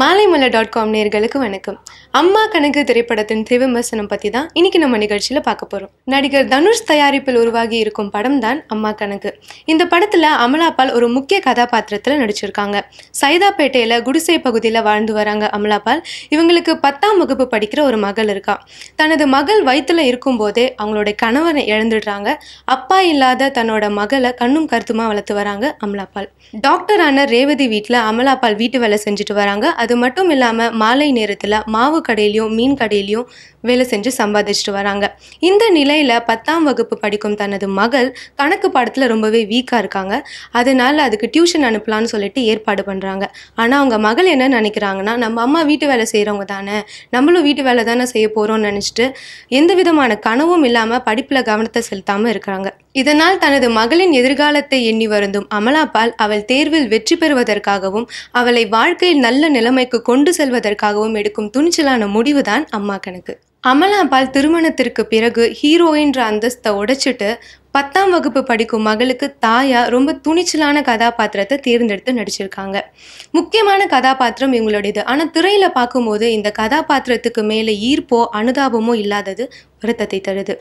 மாலைமலை dot com நேர்களுக்கு வணக்கம் அம்மா கணக்கு திரைப்படத்தின் விமர்சனம் பற்றி தான் இன்னைக்கு நம்ம நிகழ்ச்சியில் பார்க்க போகிறோம் நடிகர் தனுஷ் தயாரிப்பில் உருவாகி இருக்கும் படம் தான் அம்மா கணக்கு இந்த படத்தில் அமலாபால் ஒரு முக்கிய கதாபாத்திரத்தில் நடிச்சிருக்காங்க சைதாப்பேட்டையில் குடிசை பகுதியில் வாழ்ந்து வராங்க அமலாபால் இவங்களுக்கு பத்தாம் வகுப்பு படிக்கிற ஒரு மகள் இருக்கா தனது மகள் வயிற்றில் இருக்கும்போதே அவங்களோட கணவனை இழந்துடுறாங்க அப்பா இல்லாத தன்னோட மகளை கண்ணும் கருத்துமாக வளர்த்து வராங்க அமலாபால் டாக்டரான ரேவதி வீட்டில் அமலாபால் வீட்டு வேலை செஞ்சுட்டு வராங்க அது மட்டும் இல்லாமல் மாலை நேரத்தில் மாவு கடையிலையும் மீன் கடையிலையும் வேலை செஞ்சு சம்பாதிச்சுட்டு வராங்க இந்த நிலையில் பத்தாம் வகுப்பு படிக்கும் தனது மகள் கணக்கு பாடத்தில் ரொம்பவே வீக்காக இருக்காங்க அதனால் அதுக்கு டியூஷன் அனுப்பலான்னு சொல்லிட்டு ஏற்பாடு பண்ணுறாங்க ஆனால் அவங்க மகள் என்ன நினைக்கிறாங்கன்னா நம்ம அம்மா வீட்டு வேலை செய்கிறவங்க தானே நம்மளும் வீட்டு வேலை தானே செய்ய போகிறோம்னு நினச்சிட்டு எந்த விதமான கனவும் இல்லாமல் படிப்பில் கவனத்தை செலுத்தாமல் இருக்கிறாங்க இதனால் தனது மகளின் எதிர்காலத்தை எண்ணி வருந்தும் அமலாபால் அவள் தேர்வில் வெற்றி பெறுவதற்காகவும் அவளை வாழ்க்கையில் நல்ல நிலைமைக்கு கொண்டு செல்வதற்காகவும் எடுக்கும் துணிச்சலான முடிவுதான் அம்மா கணக்கு அமலாபால் திருமணத்திற்கு பிறகு ஹீரோயின்ற அந்தஸ்தை உடைச்சிட்டு பத்தாம் வகுப்பு படிக்கும் மகளுக்கு தாயா ரொம்ப துணிச்சலான கதாபாத்திரத்தை தேர்ந்தெடுத்து நடிச்சிருக்காங்க முக்கியமான கதாபாத்திரம் இவங்களுடையது ஆனால் திரையில் பார்க்கும்போது இந்த கதாபாத்திரத்துக்கு மேலே ஈர்ப்போ அனுதாபமோ இல்லாதது வருத்தத்தை தருது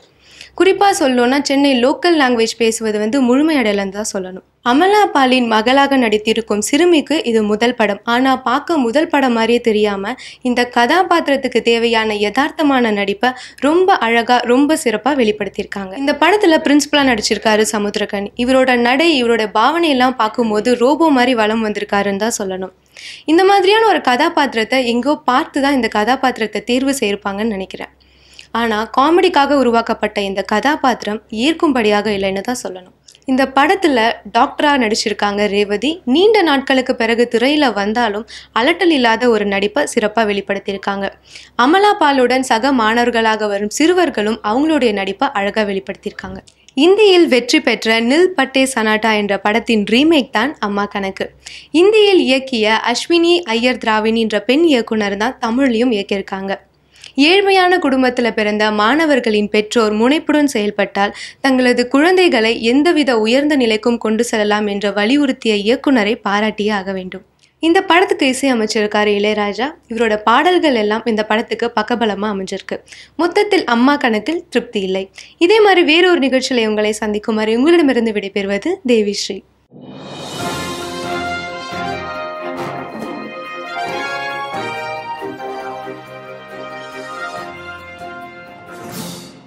குறிப்பாக சொல்லணும்னா சென்னை லோக்கல் லாங்குவேஜ் பேசுவது வந்து முழுமையடையலன்னு தான் சொல்லணும் அமலா பாலின் மகளாக நடித்திருக்கும் சிறுமிக்கு இது முதல் படம் ஆனால் பார்க்க முதல் படம் மாதிரியே தெரியாமல் இந்த கதாபாத்திரத்துக்கு தேவையான யதார்த்தமான நடிப்பை ரொம்ப அழகாக ரொம்ப சிறப்பாக வெளிப்படுத்தியிருக்காங்க இந்த படத்தில் பிரின்சிபலாக சூப்பராக நடிச்சிருக்காரு சமுத்திரகன் இவரோட நடை இவரோட பாவனையெல்லாம் பார்க்கும்போது ரோபோ மாதிரி வளம் வந்திருக்காருன்னு தான் சொல்லணும் இந்த மாதிரியான ஒரு கதாபாத்திரத்தை எங்கோ பார்த்து தான் இந்த கதாபாத்திரத்தை தேர்வு செய்யிருப்பாங்கன்னு நினைக்கிறேன் ஆனால் காமெடிக்காக உருவாக்கப்பட்ட இந்த கதாபாத்திரம் ஏற்கும்படியாக இல்லைன்னு தான் சொல்லணும் இந்த படத்தில் டாக்டராக நடிச்சிருக்காங்க ரேவதி நீண்ட நாட்களுக்கு பிறகு திரையில வந்தாலும் அலட்டல் இல்லாத ஒரு நடிப்பை சிறப்பாக வெளிப்படுத்தியிருக்காங்க அமலா பாலுடன் சக மாணவர்களாக வரும் சிறுவர்களும் அவங்களுடைய நடிப்பை அழகாக வெளிப்படுத்தியிருக்காங்க இந்தியில் வெற்றி பெற்ற நில் பட்டே சனாட்டா என்ற படத்தின் ரீமேக் தான் அம்மா கணக்கு இந்தியில் இயக்கிய அஸ்வினி ஐயர் திராவின் என்ற பெண் இயக்குனர் தான் தமிழ்லையும் இயக்கியிருக்காங்க ஏழ்மையான குடும்பத்தில் பிறந்த மாணவர்களின் பெற்றோர் முனைப்புடன் செயல்பட்டால் தங்களது குழந்தைகளை எந்தவித உயர்ந்த நிலைக்கும் கொண்டு செல்லலாம் என்ற வலியுறுத்திய இயக்குனரை பாராட்டியே ஆக வேண்டும் இந்த படத்துக்கு இசையமைச்சிருக்காரு இளையராஜா இவரோட பாடல்கள் எல்லாம் இந்த படத்துக்கு பக்கபலமாக அமைஞ்சிருக்கு மொத்தத்தில் அம்மா கணக்கில் திருப்தி இல்லை இதே மாதிரி வேறொரு நிகழ்ச்சியில் உங்களை சந்திக்கும் உங்களிடமிருந்து விடைபெறுவது தேவிஸ்ரீ